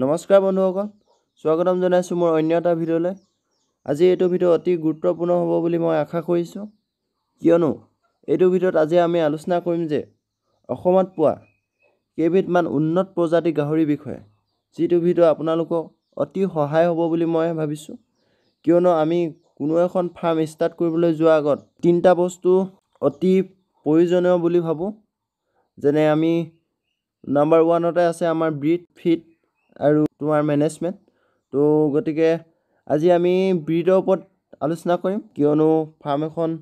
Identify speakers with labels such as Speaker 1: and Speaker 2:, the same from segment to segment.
Speaker 1: নমস্কাৰ বন্ধুসকল স্বাগতম জনাইছোঁ মোৰ অন্য এটা ভিডিঅ'লৈ আজি এইটো ভিডিঅ' অতি গুৰুত্বপূৰ্ণ হ'ব বুলি মই আশা কৰিছোঁ কিয়নো এইটো ভিডিঅ'ত আজি আমি আলোচনা কৰিম যে অসমত পোৱা কেইবিধমান উন্নত প্ৰজাতি গাহৰিৰ বিষয়ে যিটো ভিডিঅ' আপোনালোকক অতি সহায় হ'ব বুলি মই ভাবিছোঁ কিয়নো আমি কোনো এখন ফাৰ্ম ষ্টাৰ্ট কৰিবলৈ যোৱাৰ আগত তিনিটা বস্তু অতি প্ৰয়োজনীয় বুলি ভাবোঁ যেনে আমি নাম্বাৰ ওৱানতে আছে আমাৰ ব্ৰীড ফিট আৰু তোমাৰ মেনেজমেণ্ট তো গতিকে আজি আমি ব্ৰীডৰ ওপৰত আলোচনা কৰিম কিয়নো ফাৰ্ম এখন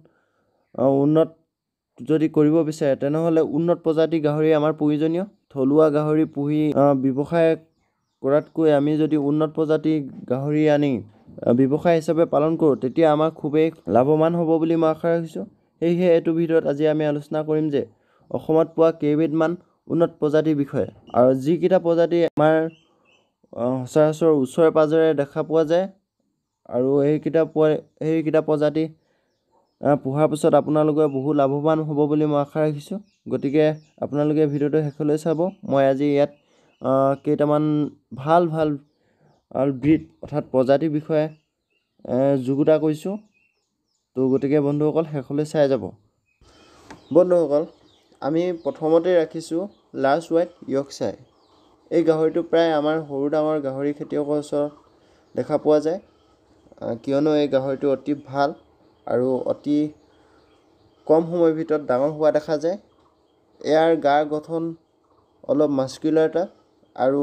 Speaker 1: উন্নত যদি কৰিব বিচাৰে তেনেহ'লে উন্নত প্ৰজাতিৰ গাহৰি আমাৰ প্ৰয়োজনীয় থলুৱা গাহৰি পুহি ব্যৱসায় কৰাতকৈ আমি যদি উন্নত প্ৰজাতি গাহৰি আনি ব্যৱসায় হিচাপে পালন কৰোঁ তেতিয়া আমাৰ খুবেই লাভৱান হ'ব বুলি মই আশা ৰাখিছোঁ সেয়েহে এইটো ভিতৰত আজি আমি আলোচনা কৰিম যে অসমত পোৱা কেইবিধমান উন্নত প্ৰজাতিৰ বিষয়ে আৰু যিকেইটা প্ৰজাতি আমাৰ সচৰাচৰ ওচৰে পাঁজৰে দেখা পোৱা যায় আৰু সেইকেইটা পোৱা সেইকেইটা প্ৰজাতি পোহাৰ পিছত আপোনালোকে বহু লাভৱান হ'ব বুলি মই আশা ৰাখিছোঁ গতিকে আপোনালোকে ভিডিঅ'টো শেষলৈ চাব মই আজি ইয়াত কেইটামান ভাল ভাল ব্ৰীড অৰ্থাৎ প্ৰজাতিৰ বিষয়ে যুগুতা কৰিছোঁ তো গতিকে বন্ধুসকল শেষলৈ চাই যাব বন্ধুসকল আমি প্ৰথমতে ৰাখিছোঁ লাৰ্জ হোৱাইট চাই এই গাহৰিটো প্ৰায় আমাৰ সৰু ডাঙৰ গাহৰি খেতিয়কৰ ওচৰত দেখা পোৱা যায় কিয়নো এই গাহৰিটো অতি ভাল আৰু অতি কম সময়ৰ ভিতৰত ডাঙৰ হোৱা দেখা যায় ইয়াৰ গাৰ গঠন অলপ মাস্কুলাৰ এটা আৰু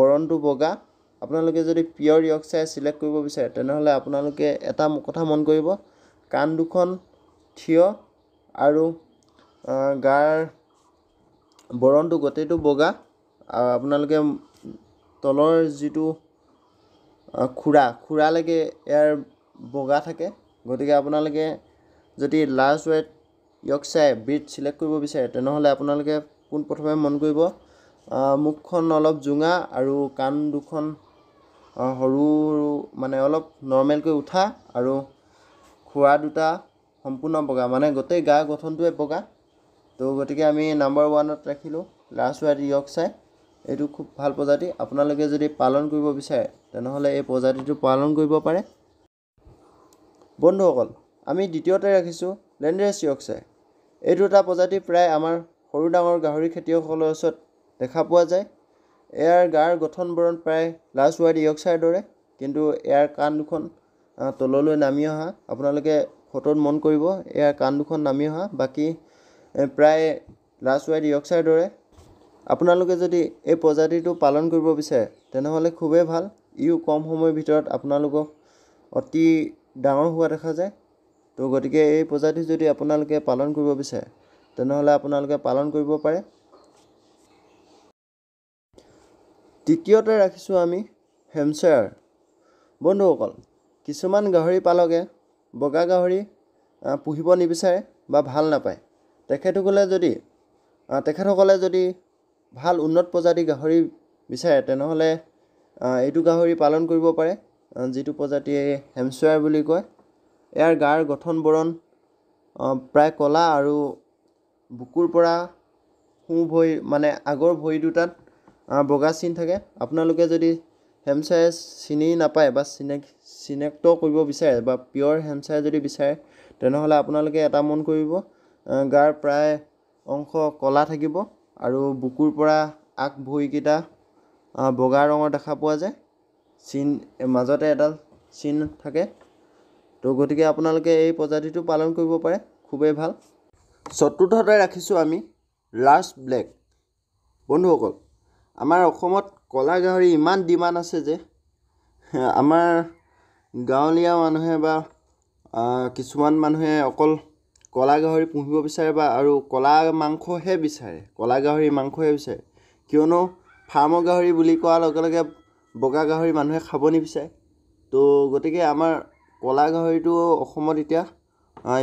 Speaker 1: বৰণটো বগা আপোনালোকে যদি পিয়ৰ য়ৰ্কশ্বাই চিলেক্ট কৰিব বিচাৰে তেনেহ'লে আপোনালোকে এটা কথা মন কৰিব কাণ দুখন থিয় আৰু গাৰ বৰণটো গোটেইটো বগা আপোনালোকে তলৰ যিটো খুৰা খুৰালৈকে ইয়াৰ বগা থাকে গতিকে আপোনালোকে যদি large weight Yorkshire breed select কৰিব বিচাৰে তেনেহ'লে আপোনালোকে পোনপ্ৰথমে মন কৰিব মুখখন অলপ জোঙা আৰু কাণ দুখন সৰু মানে অলপ নৰ্মেলকৈ উঠা আৰু খুৰা দুটা সম্পূৰ্ণ বগা মানে গোটেই গা গঠনটোৱে বগা তো গতিকে আমি নাম্বাৰ ওৱানত ৰাখিলোঁ লাষ্ট ৱাইট য়ৰ্কশ্বাইৰ এইটো খুব ভাল প্ৰজাতি আপোনালোকে যদি পালন কৰিব বিচাৰে তেনেহ'লে এই প্ৰজাতিটো পালন কৰিব পাৰে বন্ধুসকল আমি দ্বিতীয়তে ৰাখিছোঁ লেণ্ড্ৰেচিয়কচাই এইটো এটা প্ৰজাতি প্ৰায় আমাৰ সৰু ডাঙৰ গাহৰি খেতিয়কসকলৰ ওচৰত দেখা পোৱা যায় ইয়াৰ গাৰ গঠন বৰণ প্ৰায় লাৰ্জ ৱাইড ইয়কচাইৰ দৰে কিন্তু ইয়াৰ কাণ দুখন তললৈ নামি অহা আপোনালোকে ফটোত মন কৰিব ইয়াৰ কাণ দুখন নামি অহা বাকী প্ৰায় লাষ্ট ৱাইড ইয়কচাইৰ দৰে আপোনালোকে যদি এই প্ৰজাতিটো পালন কৰিব বিচাৰে তেনেহ'লে খুবেই ভাল ইও কম সময়ৰ ভিতৰত আপোনালোকক অতি ডাঙৰ হোৱা দেখা যায় তো গতিকে এই প্ৰজাতি যদি আপোনালোকে পালন কৰিব বিচাৰে তেনেহ'লে আপোনালোকে পালন কৰিব পাৰে তৃতীয়তে ৰাখিছোঁ আমি হেমছেয়াৰ বন্ধুসকল কিছুমান গাহৰি পালকে বগা গাহৰি পুহিব নিবিচাৰে বা ভাল নাপায় তেখেতসকলে যদি তেখেতসকলে যদি ভাল উন্নত প্ৰজাতি গাহৰি বিচাৰে তেনেহ'লে এইটো গাহৰি পালন কৰিব পাৰে যিটো প্ৰজাতিয়ে হেমছুৱাৰ বুলি কয় ইয়াৰ গাৰ গঠন বৰণ প্ৰায় ক'লা আৰু বুকুৰ পৰা সোঁ ভৰি মানে আগৰ ভৰি দুটাত বগা চিন থাকে আপোনালোকে যদি হেমছাই চিনি নাপায় বা চিনাক চিনাক্ত কৰিব বিচাৰে বা পিয়ৰ হেমছাই যদি বিচাৰে তেনেহ'লে আপোনালোকে এটা মন কৰিব গাৰ প্ৰায় অংশ ক'লা থাকিব আৰু বুকুৰ পৰা আগ ভৰিকেইটা বগা ৰঙৰ দেখা পোৱা যায় চিন মাজতে এডাল চিন থাকে তো গতিকে আপোনালোকে এই প্ৰজাতিটো পালন কৰিব পাৰে খুবেই ভাল চতুৰ্থতে ৰাখিছোঁ আমি লাৰ্জ ব্লেক বন্ধুসকল আমাৰ অসমত ক'লা গাহৰি ইমান ডিমাণ্ড আছে যে আমাৰ গাঁৱলীয়া মানুহে বা কিছুমান মানুহে অকল কলা গাহৰি পুহিব বিচাৰে বা আৰু কলা মাংসহে বিচাৰে কলা গাহৰি মাংসহে বিচাৰে কিয়নো ফাৰ্মৰ গাহৰি বুলি কোৱাৰ লগে লগে বগা গাহৰি মানুহে খাব নিবিচাৰে তো গতিকে আমাৰ কলা গাহৰিটো অসমত এতিয়া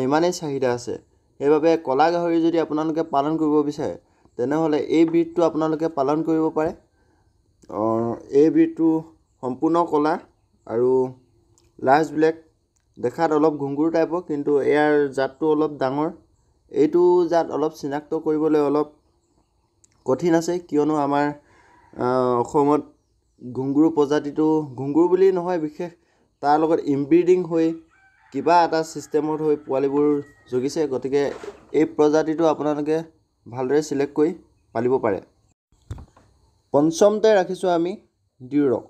Speaker 1: ইমানেই চাহিদা আছে সেইবাবে কলা গাহৰি যদি আপোনালোকে পালন কৰিব বিচাৰে তেনেহ'লে এই ব্ৰীডটো আপোনালোকে পালন কৰিব পাৰে এই ব্ৰীডটো সম্পূৰ্ণ কলা আৰু লাৰ্জ ব্লেক দেখাত অলপ ঘুঙুৰ টাইপৰ কিন্তু ইয়াৰ জাতটো অলপ ডাঙৰ এইটো জাত অলপ চিনাক্ত কৰিবলৈ অলপ কঠিন আছে কিয়নো আমাৰ অসমত ঘুঙুৰ প্ৰজাতিটো ঘুঙুৰ বুলি নহয় বিশেষ তাৰ লগত ইমব্ৰিডিং হৈ কিবা এটা ছিষ্টেমত হৈ পোৱালিবোৰ জগিছে গতিকে এই প্ৰজাতিটো আপোনালোকে ভালদৰে চিলেক্ট কৰি পালিব পাৰে পঞ্চমতে ৰাখিছোঁ আমি ডিউৰক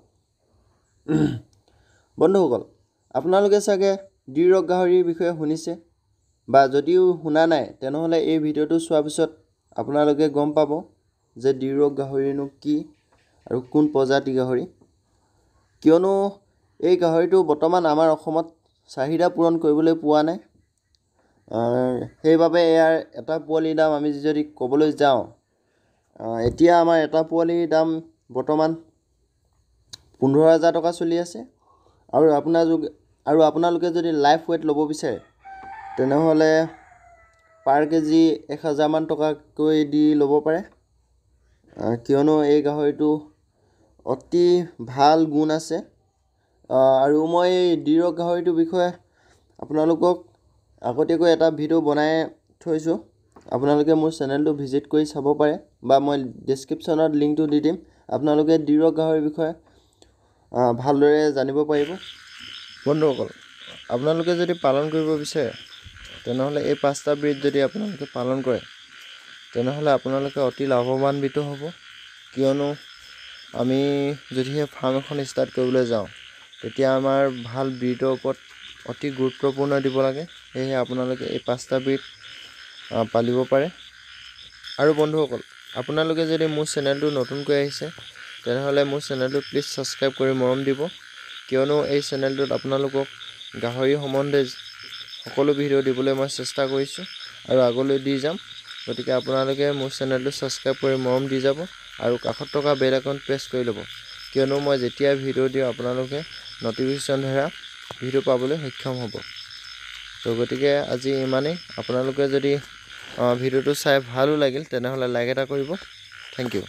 Speaker 1: বন্ধুসকল আপোনালোকে চাগে দ্বিৰক গাহৰিৰ বিষয়ে শুনিছে বা যদিও শুনা নাই তেনেহ'লে এই ভিডিঅ'টো চোৱাৰ পিছত আপোনালোকে গম পাব যে দ্বিৰক গাহৰিনো কি আৰু কোন প্ৰজাতি গাহৰি কিয়নো এই গাহৰিটো বৰ্তমান আমাৰ অসমত চাহিদা পূৰণ কৰিবলৈ পোৱা নাই সেইবাবে ইয়াৰ এটা পোৱালিৰ দাম আমি যদি ক'বলৈ যাওঁ এতিয়া আমাৰ এটা পোৱালিৰ দাম বৰ্তমান পোন্ধৰ হাজাৰ টকা চলি আছে আৰু আপোনাৰ যোগ আৰু আপোনালোকে যদি লাইফ ৱেইট ল'ব বিচাৰে তেনেহ'লে পাৰ কেজি এক হাজাৰমান টকাকৈ দি ল'ব পাৰে কিয়নো এই গাহৰিটো অতি ভাল গুণ আছে আৰু মই এই ডিৰক গাহৰিটোৰ বিষয়ে আপোনালোকক আগতীয়াকৈ এটা ভিডিঅ' বনাই থৈছোঁ আপোনালোকে মোৰ চেনেলটো ভিজিট কৰি চাব পাৰে বা মই ডেছক্ৰিপশ্যনত লিংকটো দি দিম আপোনালোকে ডিৰক গাহৰিৰ বিষয়ে ভালদৰে জানিব পাৰিব বন্ধুসকল আপোনালোকে যদি পালন কৰিব বিচাৰে তেনেহ'লে এই পাঁচটা ব্ৰীড যদি আপোনালোকে পালন কৰে তেনেহ'লে আপোনালোকে অতি লাভৱান্বিত হ'ব কিয়নো আমি যদিহে ফাৰ্ম এখন ষ্টাৰ্ট কৰিবলৈ যাওঁ তেতিয়া আমাৰ ভাল ব্ৰীডৰ ওপৰত অতি গুৰুত্বপূৰ্ণ দিব লাগে সেয়েহে আপোনালোকে এই পাঁচটা ব্ৰীড পালিব পাৰে আৰু বন্ধুসকল আপোনালোকে যদি মোৰ চেনেলটো নতুনকৈ আহিছে তেনেহ'লে মোৰ চেনেলটো প্লিজ ছাবস্ক্ৰাইব কৰি মৰম দিব কিয়নো এই চেনেলটোত আপোনালোকক গাহৰি সম্বন্ধে সকলো ভিডিঅ' দিবলৈ মই চেষ্টা কৰিছোঁ আৰু আগলৈ দি যাম গতিকে আপোনালোকে মোৰ চেনেলটো ছাবস্ক্ৰাইব কৰি মৰম দি যাব আৰু কাষত থকা বেল আইকন প্ৰেছ কৰি ল'ব কিয়নো মই যেতিয়া ভিডিঅ' দিওঁ আপোনালোকে নটিফিকেশ্যন ধৰা ভিডিঅ' পাবলৈ সক্ষম হ'ব তো গতিকে আজি ইমানেই আপোনালোকে যদি ভিডিঅ'টো চাই ভালো লাগিল তেনেহ'লে লাইক এটা কৰিব থেংক ইউ